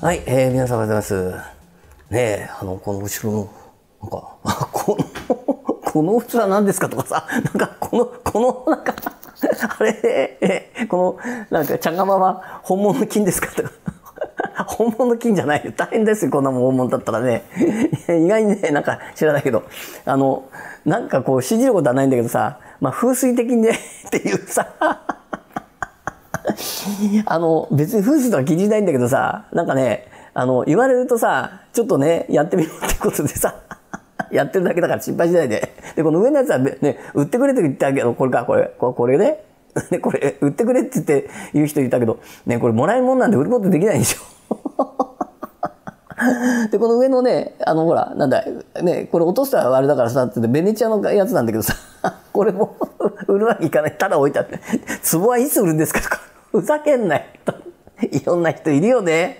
はい、えー、皆さんおはようございます。ねえ、あの、この後ろの、なんか、あ、このこの器何ですかとかさ、なんか、この、この、なんかあれ、え、この、なんか、茶釜は本物の金ですかとか 本物の金じゃないよ。大変ですよ、こんなもん本物だったらね。意外にね、なんか知らないけど、あの、なんかこう、信じることはないんだけどさ、まあ、風水的にね、っていうさ、あの、別に風水とか気にしないんだけどさ、なんかね、あの、言われるとさ、ちょっとね、やってみようってことでさ、やってるだけだから心配しないで。で、この上のやつはね、売ってくれって言ったけど、これか、これ、これね。で、これ、売ってくれって言って言う人いたけど、ね、これもらえるもんなんで売ることできないでしょ。で、この上のね、あの、ほら、なんだ、ね、これ落としたらあれだからさ、ってベネチアのやつなんだけどさ、これも売るわけいかない。ただ置いてあって、壺はいつ売るんですかとか。ふざけんなよと。いろんな人いるよね。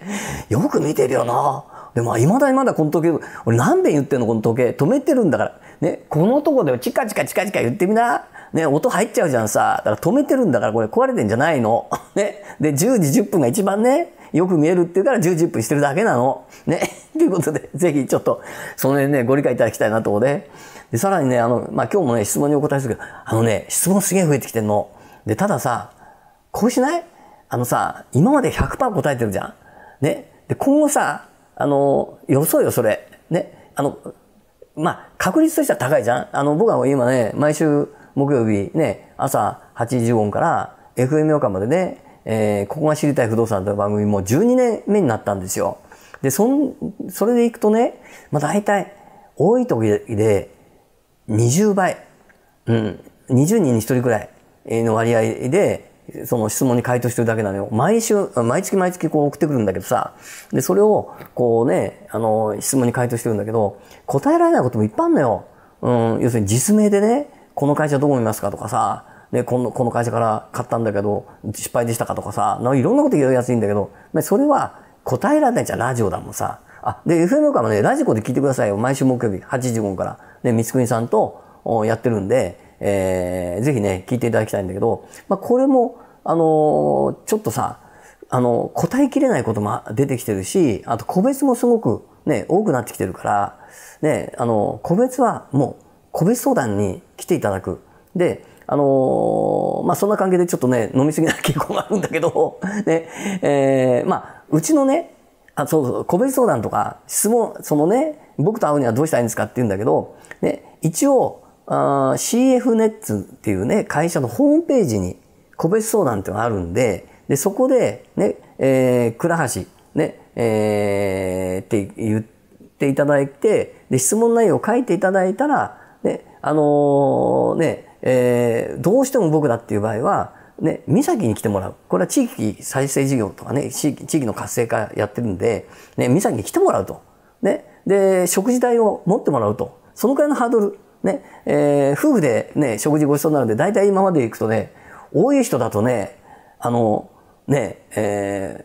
よく見てるよな。でも、いまだにまだこの時計、俺何遍言ってんのこの時計。止めてるんだから。ね、このとこでチカチカチカチカ言ってみな。ね、音入っちゃうじゃんさ。だから止めてるんだからこれ壊れてんじゃないの。ね。で、10時10分が一番ね、よく見えるっていうから10時10分してるだけなの。ね。ということで、ぜひちょっと、その辺ね、ご理解いただきたいなと思うね。で、さらにね、あの、まあ、今日もね、質問にお答えするけど、あのね、質問すげえ増えてきてんの。で、たださ、こうしないあのさ、今まで100%答えてるじゃん。ね。で、今後さ、あの、よそうよ、それ。ね。あの、まあ、確率としては高いじゃん。あの、僕は今ね、毎週木曜日ね、朝8時15分から FM 予感までね、えー、ここが知りたい不動産という番組も12年目になったんですよ。で、そん、それでいくとね、まあ、大体、多い時で20倍、うん、20人に1人くらいの割合で、その質問に回答してるだけなのよ。毎週、毎月毎月こう送ってくるんだけどさ。で、それを、こうね、あの、質問に回答してるんだけど、答えられないこともいっぱいあるのよ。うん、要するに実名でね、この会社どう思いますかとかさ、で、この、この会社から買ったんだけど、失敗でしたかとかさ、なんかいろんなこと言いやすいんだけど、まあ、それは答えられないじゃん、ラジオだもんさ。あ、で、FM からもね、ラジコで聞いてくださいよ。毎週木曜日、8時5分から。で、三つ国さんと、やってるんで、えー、ぜひね、聞いていただきたいんだけど、まあ、これも、あのちょっとさ、あの、答えきれないことも出てきてるし、あと個別もすごくね、多くなってきてるから、ね、あの、個別はもう、個別相談に来ていただく。で、あのまあ、そんな関係でちょっとね、飲みすぎな傾向があるんだけど、ね、えー、まあ、うちのね、あ、そうそう、個別相談とか、質問、そのね、僕と会うにはどうしたらいいんですかって言うんだけど、ね、一応、あ CF ネッツっていうね、会社のホームページに個別相談ってのがあるんで、で、そこで、ね、えー、倉橋、ね、えー、って言っていただいて、で、質問内容を書いていただいたら、ね、あのー、ね、えー、どうしても僕だっていう場合は、ね、岬に来てもらう。これは地域再生事業とかね、地域地域の活性化やってるんで、ね、岬に来てもらうと。ね、で、食事代を持ってもらうと。そのくらいのハードル。ね、えー、夫婦でね、食事ごちそうになるんで、大体今まで行くとね、多い人だとね、あの、ね、えー、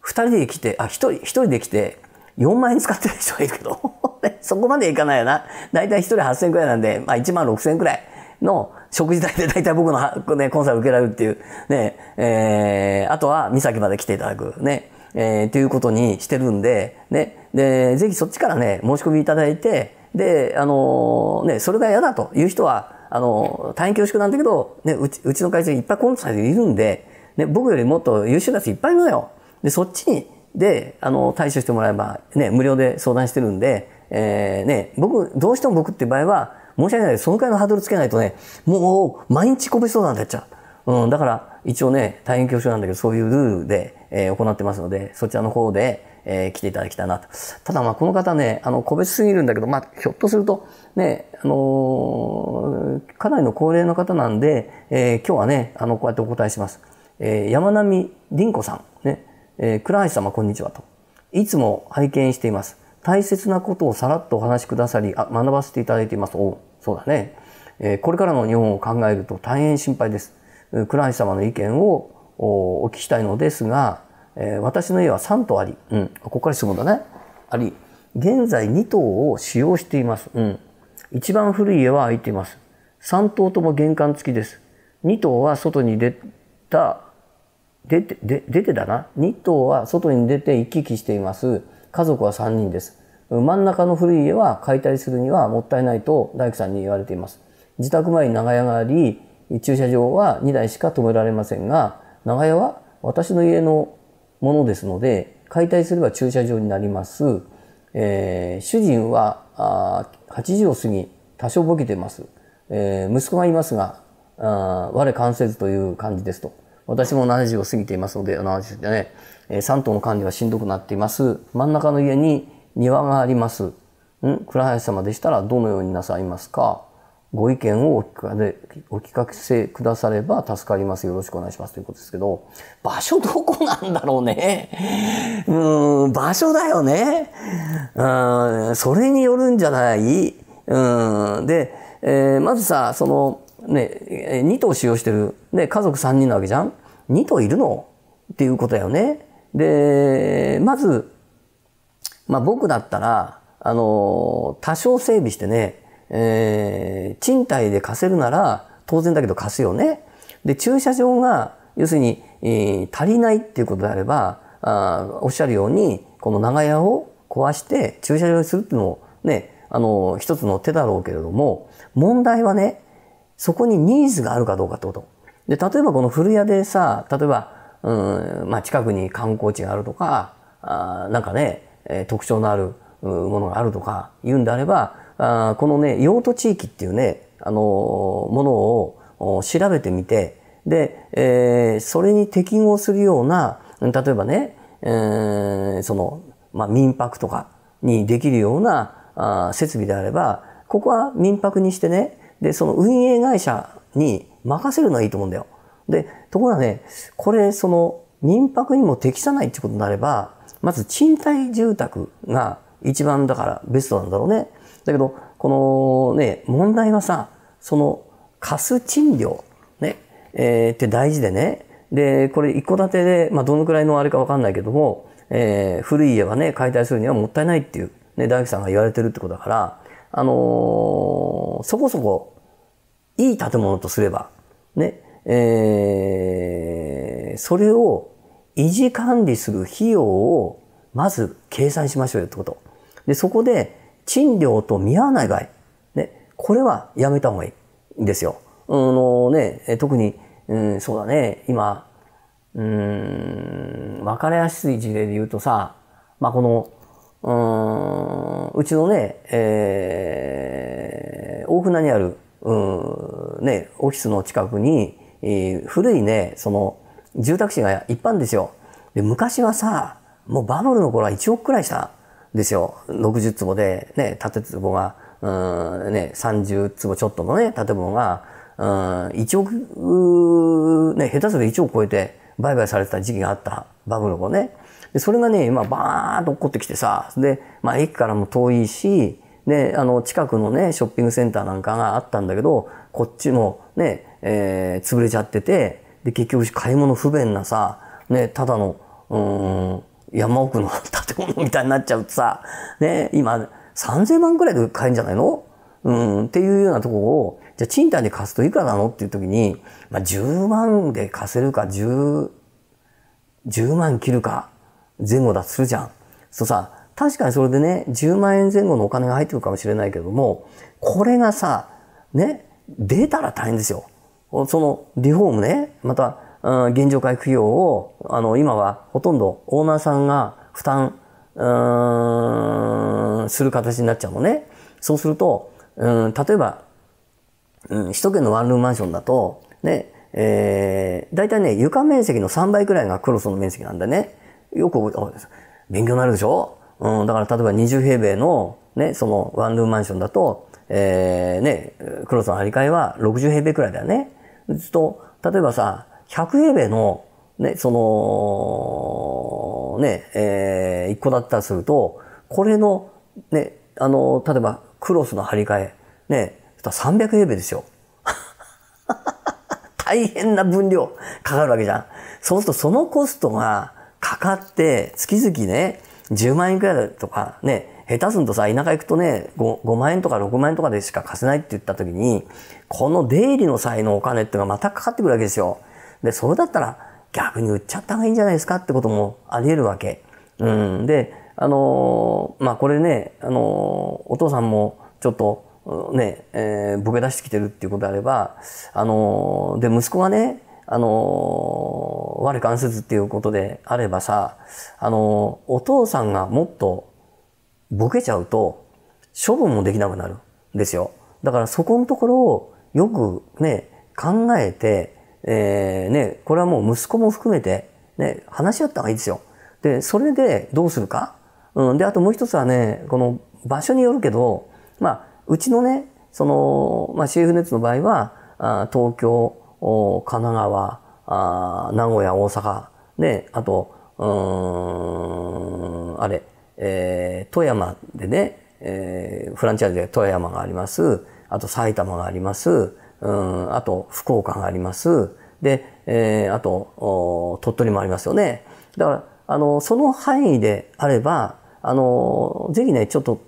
二人で来て、あ、一人、一人で来て、4万円使ってる人がいるけど、そこまでいかないよな。だいたい一人8000円くらいなんで、まあ1万6000円くらいの食事代でだいたい僕の、ね、コンサル受けられるっていう、ね、えー、あとは三崎まで来ていただく、ね、えー、ということにしてるんで、ね、で、ぜひそっちからね、申し込みいただいて、で、あのね、それが嫌だという人は、あの、大変恐縮なんだけど、ね、うち、うちの会社にいっぱいコンサルいるんで、ね、僕よりもっと優秀なやついっぱいいるのよ。で、そっちに、で、あの、対処してもらえば、ね、無料で相談してるんで、えー、ね、僕、どうしても僕って場合は、申し訳ないそのくらいのハードルつけないとね、もう、毎日こぶ相そうなんだっちゃう。うん、だから、一応ね、大変恐縮なんだけど、そういうルールで、えー、行ってますので、そちらの方で、えー、来ていただきたいなと。ただまあこの方ね、あの、個別すぎるんだけど、まあひょっとすると、ね、あのー、かなりの高齢の方なんで、えー、今日はね、あの、こうやってお答えします。えー、山並凛子さん、ね、えー、倉橋様こんにちはと。いつも拝見しています。大切なことをさらっとお話しくださり、あ学ばせていただいています。おそうだね。えー、これからの日本を考えると大変心配です。倉橋様の意見をお聞きしたいのですが、えー、私の家は3棟あり、うん、ここから質問だね。あり、現在2棟を使用しています。うん、一番古い家は空いています。3棟とも玄関付きです。2棟は外に出た、出て、で出てだな。2棟は外に出て行き来しています。家族は3人です。真ん中の古い家は解体するにはもったいないと大工さんに言われています。自宅前に長屋があり、駐車場は2台しか止められませんが、長屋は私の家のものですので、解体すれば駐車場になります。えー、主人はあ8時を過ぎ、多少ボケてます。えー、息子がいますが、あ我関せずという感じですと。私も7時を過ぎていますので、70でね、えー、3頭の管理はしんどくなっています。真ん中の家に庭があります。ん倉林様でしたらどのようになさいますかご意見をお聞かお聞かせくだされば助かります。よろしくお願いしますということですけど、場所どこなんだろうね。うん、場所だよね。うん、それによるんじゃないうん、で、えー、まずさ、その、ね、2頭使用してる、ね、家族3人なわけじゃん ?2 頭いるのっていうことだよね。で、まず、まあ僕だったら、あの、多少整備してね、えー、賃貸で貸せるなら当然だけど貸すよね。で、駐車場が要するに、えー、足りないっていうことであれば、あおっしゃるように、この長屋を壊して駐車場にするっていうのもね、あの、一つの手だろうけれども、問題はね、そこにニーズがあるかどうかってこと。で、例えばこの古屋でさ、例えば、うん、まあ、近くに観光地があるとか、あなんかね、えー、特徴のあるものがあるとか言うんであれば、あこのね、用途地域っていうね、あのものを調べてみて、で、えー、それに適合するような、例えばね、えー、その、まあ、民泊とかにできるようなあ設備であれば、ここは民泊にしてね、で、その運営会社に任せるのはいいと思うんだよ。で、ところがね、これ、その、民泊にも適さないってことになれば、まず賃貸住宅が一番だからベストなんだろうね。だけど、このね、問題はさ、その、貸す賃料、ね、えー、って大事でね、で、これ一戸建てで、まあ、どのくらいのあれかわかんないけども、えー、古い家はね、解体するにはもったいないっていう、ね、大工さんが言われてるってことだから、あのー、そこそこ、いい建物とすれば、ね、えー、それを維持管理する費用をまず計算しましょうよってこと。で、そこで、賃料と見合わない場合、ね、これはやめた方がいいんですよ。あのね、特に、うん、そうだね、今、うん、わかりやすい事例で言うとさ、まあ、この、うん、うちのね、えー、大船にある、うん、ね、オフィスの近くに、えー、古いね、その、住宅地が一般ですよ。で、昔はさ、もうバブルの頃は1億くらいした。ですよ。60坪で、ね、建坪が、うん、ね、30坪ちょっとのね、建物が、うん、1億、ね、下手すると1億超えて売買されてた時期があったバブル後ね。で、それがね、今バーンと起こってきてさ、で、まあ駅からも遠いし、ね、あの、近くのね、ショッピングセンターなんかがあったんだけど、こっちもね、えー、潰れちゃってて、で、結局買い物不便なさ、ね、ただの、うん、山奥の建物みたいになっちゃうとさ、ね、今、3000万くらいで買えるんじゃないのうん、っていうようなとこを、じゃあ賃貸で貸すといくらなのっていう時に、まあ、10万で貸せるか、10、10万切るか、前後だとするじゃん。そうさ、確かにそれでね、10万円前後のお金が入ってくるかもしれないけども、これがさ、ね、出たら大変ですよ。その、リフォームね、また、現状回復費用を、あの、今はほとんどオーナーさんが負担、うん、する形になっちゃうのね。そうすると、うん、例えば、うん、首都圏のワンルームマンションだと、ね、えー、大体ね、床面積の3倍くらいがクロスの面積なんだね。よく覚えて、勉強になるでしょうん、だから例えば20平米の、ね、そのワンルームマンションだと、えー、ね、クロスの張り替えは60平米くらいだよね。ずっと、例えばさ、100平米の、ね、その、ね、えー、一個だったりすると、これの、ね、あの、例えば、クロスの張り替え、ね、300平米ですよ。大変な分量かかるわけじゃん。そうするとそのコストがかかって月々ね、10万円くらいとかね、下手すんとさ、田舎行くとね5、5万円とか6万円とかでしか貸せないって言った時に、この出入りの際のお金っていうのがまたかかってくるわけですよ。で、それだったら逆に売っちゃった方がいいんじゃないですかってこともあり得るわけ。うん。で、あのー、まあ、これね、あのー、お父さんもちょっと、ね、えー、ボケ出してきてるっていうことであれば、あので、息子がね、あの我関せずっていうことであればさ、あのお父さんがもっとボケちゃうと、処分もできなくなるんですよ。だからそこのところをよくね、考えて、えー、ね、これはもう息子も含めて、ね、話し合った方がいいですよ。で、それでどうするか。うん、で、あともう一つはね、この場所によるけど、まあ、うちのね、その、まあ、CF ネットの場合は、あ東京、神奈川あ、名古屋、大阪、ね、あと、うん、あれ、えー、富山でね、えー、フランチャイズで富山があります。あと埼玉があります。うん、あと福岡があります。で、えー、あと、鳥取もありますよね。だから、あの、その範囲であれば、あの、ぜひね、ちょっと、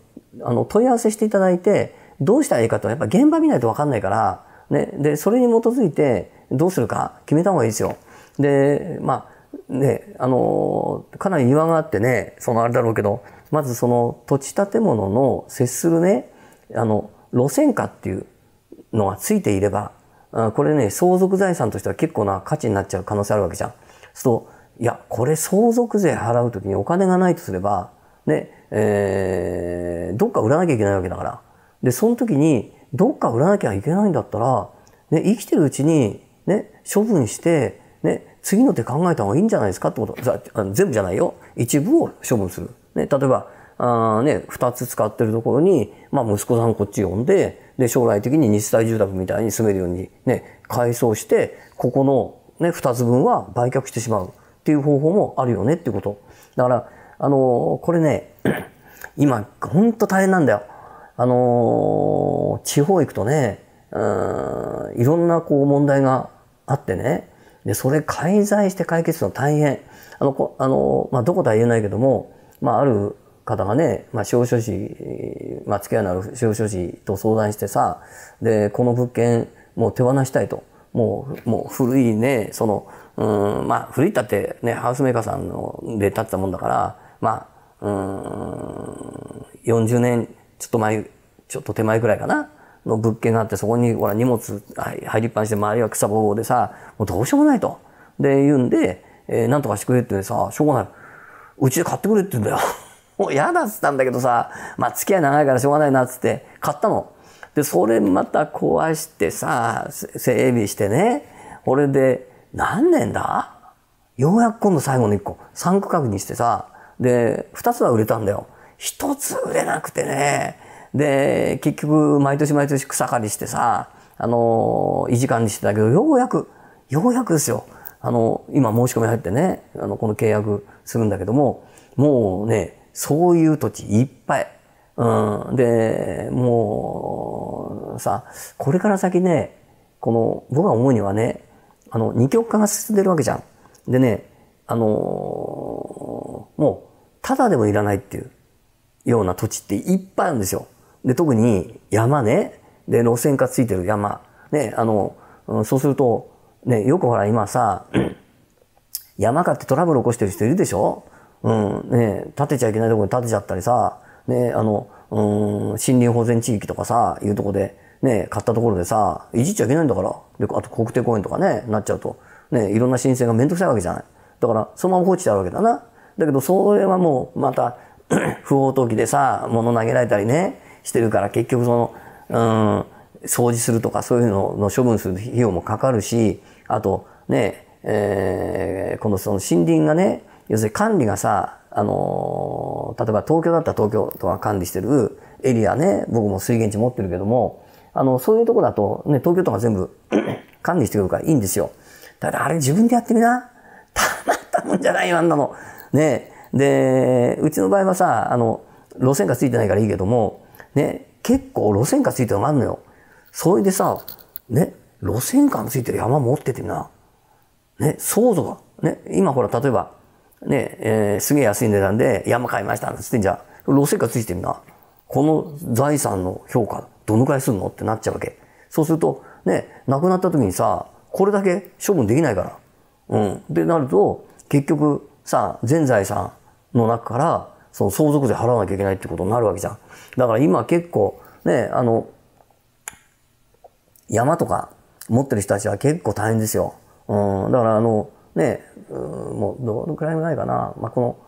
あの、問い合わせしていただいて、どうしたらいいかと、やっぱ現場見ないとわかんないから、ね、で、それに基づいて、どうするか決めた方がいいですよ。で、まあ、ね、あの、かなり庭があってね、そのあれだろうけど、まずその土地建物の接するね、あの、路線価っていう、のがついていれば、これね、相続財産としては結構な価値になっちゃう可能性あるわけじゃん。そう、いや、これ相続税払うときにお金がないとすれば、ね、えー、どっか売らなきゃいけないわけだから。で、その時に、どっか売らなきゃいけないんだったら、ね、生きてるうちに、ね、処分して、ね、次の手考えた方がいいんじゃないですかってこと。全部じゃないよ。一部を処分する。ね、例えば、あね、二つ使ってるところに、まあ息子さんこっち呼んで、で、将来的に日大住宅みたいに住めるようにね、改装して、ここのね、2つ分は売却してしまうっていう方法もあるよねっていうこと。だから、あのこれね、今、ほんと大変なんだよ。あの地方行くとね、うん、いろんなこう問題があってね、で、それ介在して解決するの大変。あの、こあのまあ、どこでは言えないけども、まあ、ある方がね、まあ、少書士、まあ、付き合いのある少書士と相談してさ、で、この物件、もう手放したいと。もう、もう古いね、その、うん、まあ、古いったってね、ハウスメーカーさんので建てたもんだから、まあ、うん、40年ちょっと前、ちょっと手前くらいかな、の物件があって、そこにほら荷物入りっぱなしで、周りは草ぼうぼうでさ、もうどうしようもないと。で、言うんで、えー、なんとかしてくれってさ、しょうがない。うちで買ってくれって言うんだよ。もう嫌だっつったんだけどさ、まあ付き合い長いからしょうがないなっつって買ったの。で、それまた壊してさ、整備してね。俺で何年だようやく今度最後の1個。3区画にしてさ。で、2つは売れたんだよ。1つ売れなくてね。で、結局毎年毎年草刈りしてさ、あの、維持管理してたけど、ようやく、ようやくですよ。あの、今申し込み入ってね、あの、この契約するんだけども、もうね、そういう土地いっぱい。うん、で、もう、さ、これから先ね、この、僕が思うにはね、あの、二極化が進んでるわけじゃん。でね、あのー、もう、ただでもいらないっていうような土地っていっぱいあるんですよ。で、特に山ね、で、路線化ついてる山。ね、あの、そうすると、ね、よくほら今さ、山かってトラブル起こしてる人いるでしょうん、ね、建てちゃいけないところに建てちゃったりさ、ね、あの、うん、森林保全地域とかさ、いうとこで、ね、買ったところでさ、いじっちゃいけないんだから。で、あと国定公園とかね、なっちゃうと、ね、いろんな申請がめんどくさいわけじゃない。だから、そのまま放置してあるわけだな。だけど、それはもう、また 不法投棄でさ、物投げられたりね、してるから、結局その、うん、掃除するとか、そういうのの処分する費用もかかるし、あと、ね、えー、このその森林がね、要するに管理がさ、あのー、例えば東京だったら東京都が管理してるエリアね、僕も水源地持ってるけども、あの、そういうとこだとね、東京都が全部 管理してくるからいいんですよ。だからあれ自分でやってみな。たまったもんじゃないよ、あんなの。ね。で、うちの場合はさ、あの、路線価ついてないからいいけども、ね、結構路線価ついてるのがあるのよ。それでさ、ね、路線価のついてる山持っててな。ね、想像が。ね、今ほら、例えば、ね、えー、すげえ安い値段で山買いましたっつってんじゃ、路線価ついてみな。この財産の評価、どのくらいするのってなっちゃうわけ。そうすると、ね、亡くなった時にさ、これだけ処分できないから。うん。でなると、結局さ、全財産の中から、その相続税払わなきゃいけないってことになるわけじゃん。だから今結構、ね、あの、山とか持ってる人たちは結構大変ですよ。うん。だからあの、ね、もうどのくらいもないかな、まあ、こ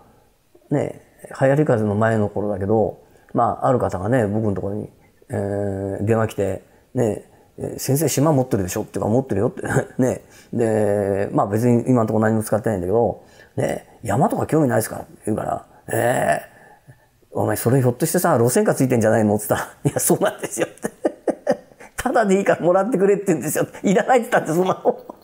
の、ね、流行り風の前の頃だけど、まあ、ある方がね、僕のところに、えー、電話来て、ね、先生島持ってるでしょっていうか持ってるよって ね。で、まあ別に今のところ何も使ってないんだけど、ね、山とか興味ないですかって言うから、ええー、お前それひょっとしてさ、路線価ついてんじゃないのって言ったら、いや、そうなんですよって。ただでいいからもらってくれって言うんですよ。いらないって言ったってそんなの。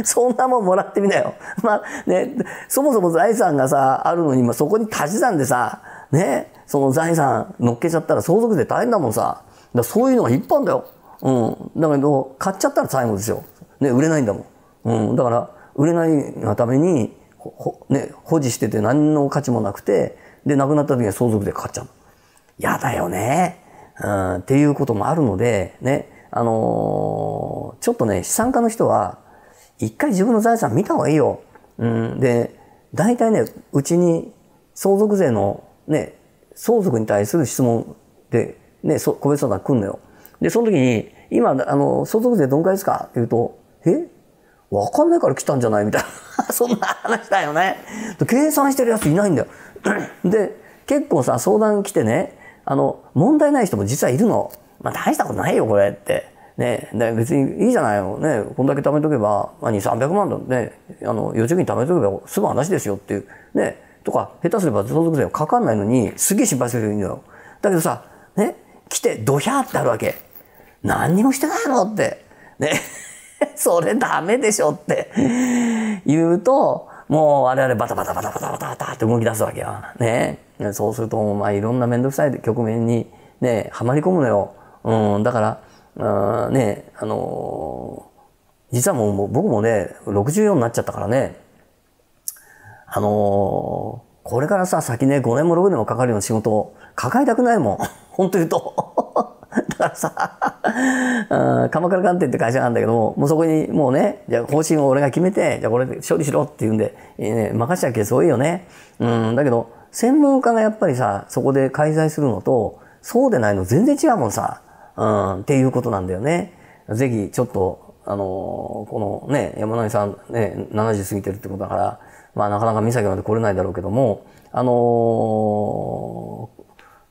そんなもんもらってみなよ。まあね、そもそも財産がさ、あるのに、まあ、そこに足し算でさ、ね、その財産乗っけちゃったら相続税大変だもんさ。だそういうのが一般だよ。うん。だけど、買っちゃったら最後ですよ。ね、売れないんだもん。うん。だから、売れないがために、ほ、ね、保持してて何の価値もなくて、で、亡くなった時には相続税かかっちゃう。やだよね。うん、っていうこともあるので、ね、あのー、ちょっとね、資産家の人は、一回自分の財産見た方がいいよ。うん、で、大体ね、うちに相続税のね、相続に対する質問で、ね、そ個別相談来んのよ。で、その時に、今、あの、相続税どんくらいですかって言うと、えわかんないから来たんじゃないみたいな。そんな話だよね。計算してるやついないんだよ。で、結構さ、相談来てね、あの、問題ない人も実はいるの。まあ、大したことないよ、これって。ね、別にいいじゃないよ、ね、こんだけ貯めとけば、まあ、2、300万だ、ね、あの、預貯金貯めとけば済む話ですよっていう、ね、とか、下手すれば相続税はかかんないのに、すげえ心配するんいのよ。だけどさ、ね、来てドヒャーってあるわけ。何にもしてないのって。ね、それダメでしょって言うと、もう我々バタバタバタバタバタバタって動き出すわけよ。ね。そうすると、まあいろんな面倒くさい局面にね、はまり込むのよ。うん、だから、あね、あのー、実はもう僕もね、64になっちゃったからね、あのー、これからさ、先ね、5年も6年もかかるような仕事を抱えたくないもん。本当言うと。だからさ、鎌倉鑑定って会社なんだけども、もうそこにもうね、じゃあ方針を俺が決めて、じゃあこれで処理しろって言うんで、えー、ね、任しちゃうケース多いよね。うん、だけど、専門家がやっぱりさ、そこで介在するのと、そうでないの全然違うもんさ。うん、っていうことなんだよね。ぜひ、ちょっと、あのー、このね、山並さんね、70過ぎてるってことだから、まあなかなか岬まで来れないだろうけども、あの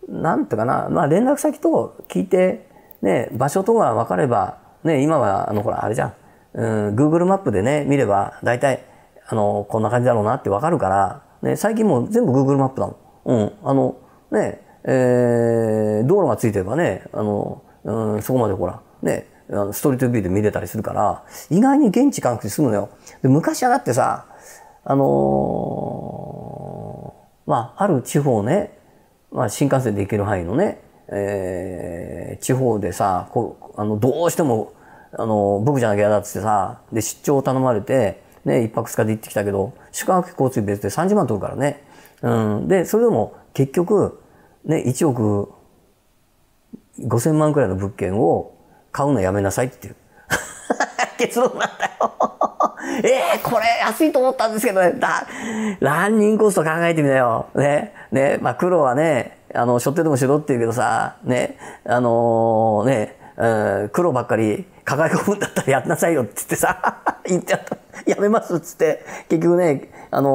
ー、なんていうかな、まあ連絡先と聞いて、ね、場所とが分かれば、ね、今は、あの、ほら、あれじゃん、うん、Google マップでね、見れば、大体、あの、こんな感じだろうなってわかるから、ね、最近もう全部 Google マップだもん。うん。あの、ね、えー、道路がついてればね、あの、うん、そこまでほら、ね、ストリートビューで見れたりするから、意外に現地行かな済むのよ。で昔はだってさ、あのー、まあ、ある地方ね、まあ、新幹線で行ける範囲のね、えー、地方でさ、こあのどうしても、あの僕じゃなきゃ嫌だっつってさ、で、出張を頼まれて、ね、一泊二日で行ってきたけど、宿泊費交通費別で30万取るからね。うん。で、それでも結局、ね、1億5000万くらいの物件を買うのやめなさいっていう 結論なんだよ ええこれ安いと思ったんですけどね、だ、ランニングコスト考えてみなよ。ね、ね、まあ苦労はね、あの、しょってでもしろって言うけどさ、ね、あのー、ね、うん、苦労ばっかり抱え込むんだったらやんなさいよって言ってさ、言っちゃった。やめますっつって、結局ね、あの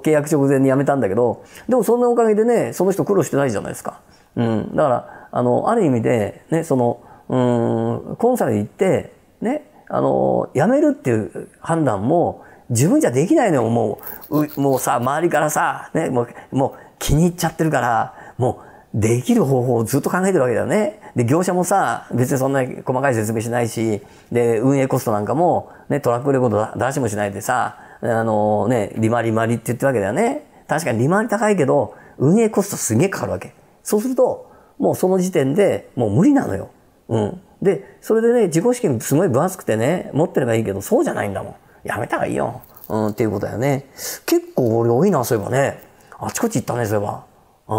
ー、契約直前にやめたんだけど、でもそんなおかげでね、その人苦労してないじゃないですか。うん。だから、あの、ある意味で、ね、その、うん、コンサル行って、ね、あの、辞めるっていう判断も、自分じゃできないのよ、もう。うもうさ、周りからさ、ね、もう、もう気に入っちゃってるから、もう、できる方法をずっと考えてるわけだよね。で、業者もさ、別にそんなに細かい説明しないし、で、運営コストなんかも、ね、トラックレコード出しもしないでさ、あのね、利回り回りって言ってるわけだよね。確かに利回り高いけど、運営コストすげえかかるわけ。そうすると、もうその時点でもう無理なのよ。うん。で、それでね、自己資金すごい分厚くてね、持ってればいいけど、そうじゃないんだもん。やめた方がいいよ。うん、っていうことだよね。結構俺多いな、そういえばね。あちこち行ったね、そういえば。うん。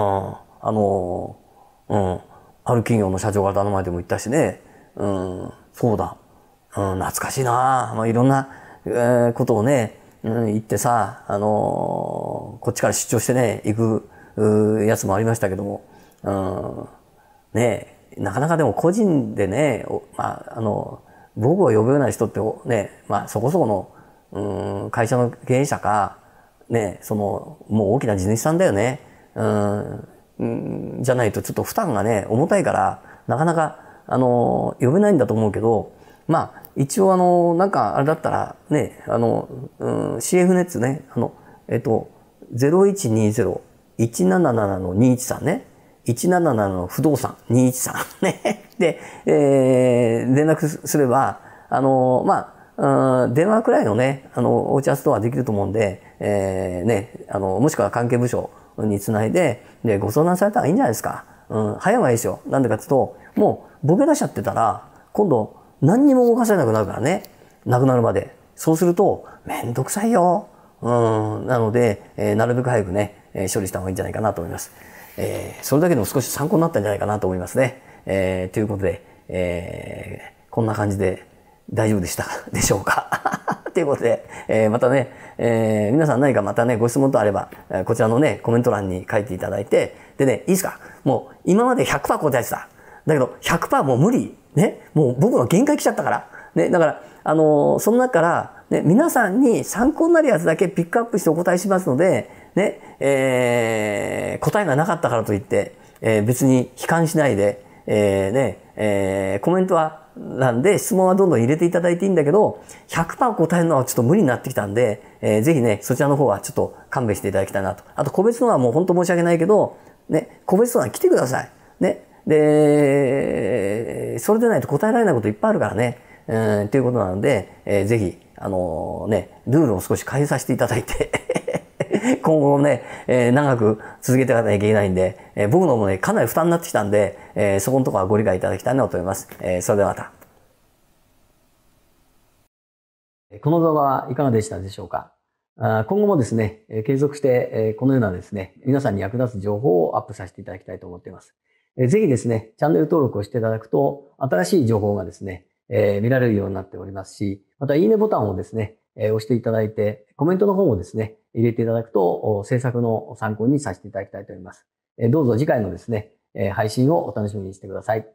あのうん。ある企業の社長が頼まれても行ったしね。うん。そうだ。うん、懐かしいな。まあ、いろんな、えー、ことをね、うん、言ってさ、あのー、こっちから出張してね、行く、やつもありましたけども。うん、ねなかなかでも個人でね、まあ、あの、僕を呼ぶような人ってね、まあ、そこそこの、うん、会社の経営者か、ね、その、もう大きな地主さんだよね。うん、じゃないとちょっと負担がね、重たいから、なかなか、あの、呼べないんだと思うけど、まあ、一応あの、なんかあれだったら、ね、あの、うん、CF ネッツね、あの、えっと、0120-177-213ね。177の不動産213 ね。で、えー、連絡すれば、あのー、まあ、電話くらいのね、あの、お茶ストアできると思うんで、えー、ね、あの、もしくは関係部署につないで、で、ご相談されたらいいんじゃないですか。うん、早い方がいいですよ。なんでかって言うと、もう、ボケ出しちゃってたら、今度、何にも動かせなくなるからね。なくなるまで。そうすると、めんどくさいよ。うん、なので、えー、なるべく早くね、え処理した方がいいんじゃないかなと思います。えー、それだけでも少し参考になったんじゃないかなと思いますね。えー、ということで、えー、こんな感じで大丈夫でした でしょうか。ということで、えー、またね、えー、皆さん何かまたね、ご質問とあれば、こちらのね、コメント欄に書いていただいて、でね、いいですかもう今まで100%答えてた。だけど100%もう無理。ね、もう僕の限界来ちゃったから。ね、だから、あのー、その中から、ね、皆さんに参考になるやつだけピックアップしてお答えしますので、ね、えー、答えがなかったからといって、えー、別に悲観しないで、えー、ね、えー、コメントはなんで質問はどんどん入れていただいていいんだけど、100%答えるのはちょっと無理になってきたんで、えー、ぜひね、そちらの方はちょっと勘弁していただきたいなと。あと個別のはもう本当申し訳ないけど、ね、個別のは来てください。ね。で、それでないと答えられないこといっぱいあるからね。うん、ということなので、えー、ぜひ、あのー、ね、ルールを少し変えさせていただいて今後もね、えー、長く続けていかなきゃいけないんで、えー、僕のもね、かなり負担になってきたんで、えー、そこのところはご理解いただきたいなと思います。えー、それではまた。この動画はいかがでしたでしょうか今後もですね、継続してこのようなですね、皆さんに役立つ情報をアップさせていただきたいと思っています。ぜひですね、チャンネル登録をしていただくと、新しい情報がですね、え見られるようになっておりますし、またいいねボタンをですね、え押していただいて、コメントの方もですね、入れていただくと、制作の参考にさせていただきたいと思います。どうぞ次回のですね、配信をお楽しみにしてください。